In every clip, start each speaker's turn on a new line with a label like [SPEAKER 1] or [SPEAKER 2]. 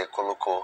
[SPEAKER 1] você colocou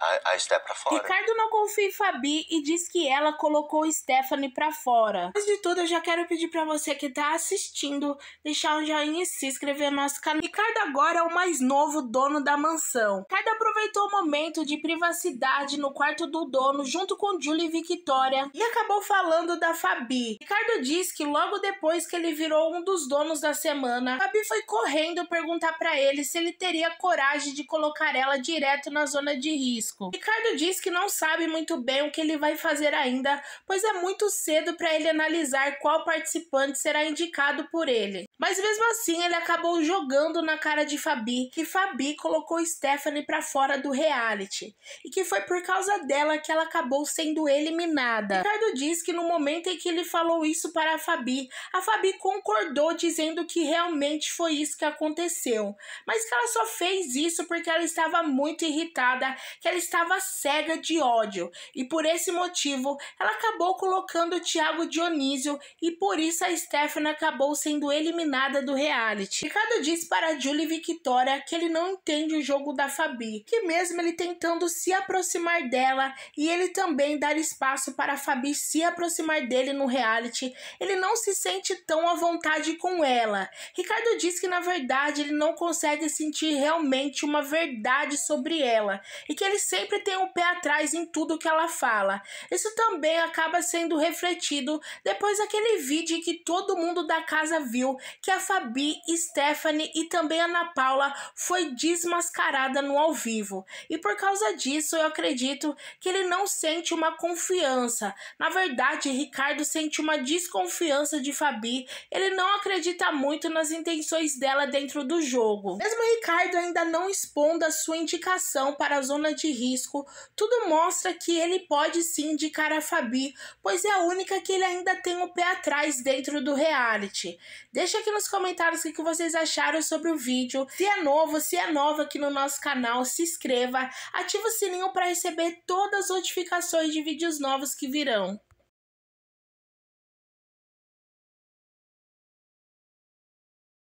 [SPEAKER 1] a, a Esté pra fora. Ricardo não confia em Fabi e diz que ela colocou Stephanie pra fora. Antes de tudo, eu já quero pedir pra você que tá assistindo deixar um joinha e se inscrever no nosso canal. Ricardo agora é o mais novo dono da mansão. Ricardo aproveitou o momento de privacidade no quarto do dono junto com Julie e Victoria e acabou falando da Fabi. Ricardo diz que logo depois que ele virou um dos donos da semana, Fabi foi correndo perguntar para ele se ele teria coragem de colocar ela direto na zona de risco. Ricardo diz que não sabe muito bem o que ele vai fazer ainda, pois é muito cedo para ele analisar qual participante será indicado por ele. Mas mesmo assim, ele acabou jogando na cara de Fabi que Fabi colocou Stephanie para fora do reality e que foi por causa dela que ela acabou sendo eliminada. Ricardo diz que no momento em que ele falou isso para a Fabi, a Fabi concordou dizendo que realmente foi isso que aconteceu, mas que ela só fez isso porque ela estava muito irritada, que ela estava cega de ódio e por esse motivo ela acabou colocando o Thiago Dionísio e por isso a Stephanie acabou sendo eliminada Nada do reality. Ricardo diz para Julie e Victoria que ele não entende o jogo da Fabi, que mesmo ele tentando se aproximar dela e ele também dar espaço para a Fabi se aproximar dele no reality, ele não se sente tão à vontade com ela. Ricardo diz que na verdade ele não consegue sentir realmente uma verdade sobre ela e que ele sempre tem o um pé atrás em tudo que ela fala. Isso também acaba sendo refletido depois daquele vídeo que todo mundo da casa viu que a Fabi, Stephanie e também Ana Paula foi desmascarada no ao vivo. E por causa disso, eu acredito que ele não sente uma confiança. Na verdade, Ricardo sente uma desconfiança de Fabi. Ele não acredita muito nas intenções dela dentro do jogo. Mesmo Ricardo ainda não expondo a sua indicação para a zona de risco, tudo mostra que ele pode sim indicar a Fabi, pois é a única que ele ainda tem o pé atrás dentro do reality. Deixa que nos comentários o que vocês acharam sobre o vídeo. Se é novo, se é nova aqui no nosso canal, se inscreva, ativa o sininho para receber todas as notificações de vídeos novos que virão.